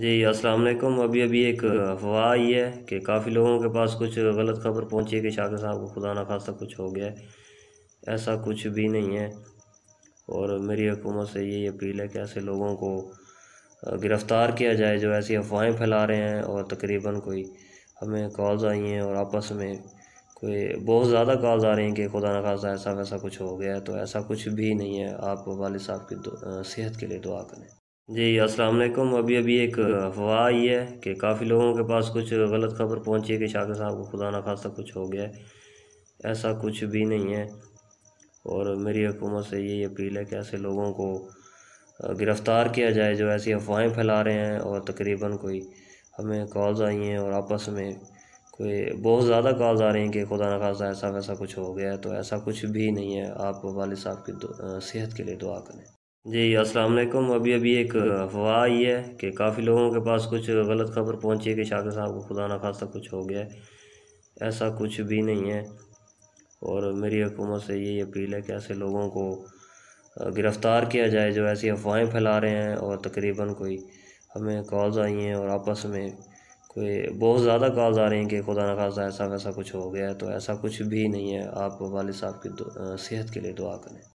जी अस्सलाम वालेकुम अभी अभी एक अफवाह आई है कि काफ़ी लोगों के पास कुछ गलत खबर पहुंची है कि शाकर साहब को खुदा ना खासा कुछ हो गया है ऐसा कुछ भी नहीं है और मेरी हुकूमत से यही अपील है कि ऐसे लोगों को गिरफ़्तार किया जाए जो ऐसी अफवाहें फैला रहे हैं और तकरीबन कोई हमें कॉल्स आई हैं और आपस में कोई बहुत ज़्यादा कॉल्स आ रही हैं कि खुदा ना खासा ऐसा वैसा कुछ हो गया है तो ऐसा कुछ भी नहीं है आप वाले साहब की सेहत के लिए दुआ करें जी अस्सलाम वालेकुम अभी अभी एक अफवाह आई है कि काफ़ी लोगों के पास कुछ गलत खबर पहुंची है कि शाकिर साहब को खुदा ना खासा कुछ हो गया है ऐसा कुछ भी नहीं है और मेरी हुकूमत से यही अपील है कि ऐसे लोगों को गिरफ़्तार किया जाए जो ऐसी अफवाहें फैला रहे हैं और तकरीबन कोई हमें कॉल्स आई हैं और आपस में कोई बहुत ज़्यादा कॉल्स आ रही हैं कि खुदा ना खासा ऐसा वैसा कुछ हो गया है तो ऐसा कुछ भी नहीं है आप वाले साहब की सेहत के लिए दुआ करें जी अस्सलाम वालेकुम अभी अभी एक अफवाह आई है कि काफ़ी लोगों के पास कुछ गलत खबर पहुंची है कि शाकिर साहब को खुदा ना खासा कुछ हो गया है ऐसा कुछ भी नहीं है और मेरी हुकूमत से यही अपील है कि ऐसे लोगों को गिरफ़्तार किया जाए जो ऐसी अफवाहें फैला रहे हैं और तकरीबन कोई हमें कॉल्स आई हैं और आपस में कोई बहुत ज़्यादा कॉल्स आ रही हैं कि खुदा ना खासा ऐसा वैसा कुछ हो गया है तो ऐसा कुछ भी नहीं है आप वाले साहब की सेहत के लिए दुआ करें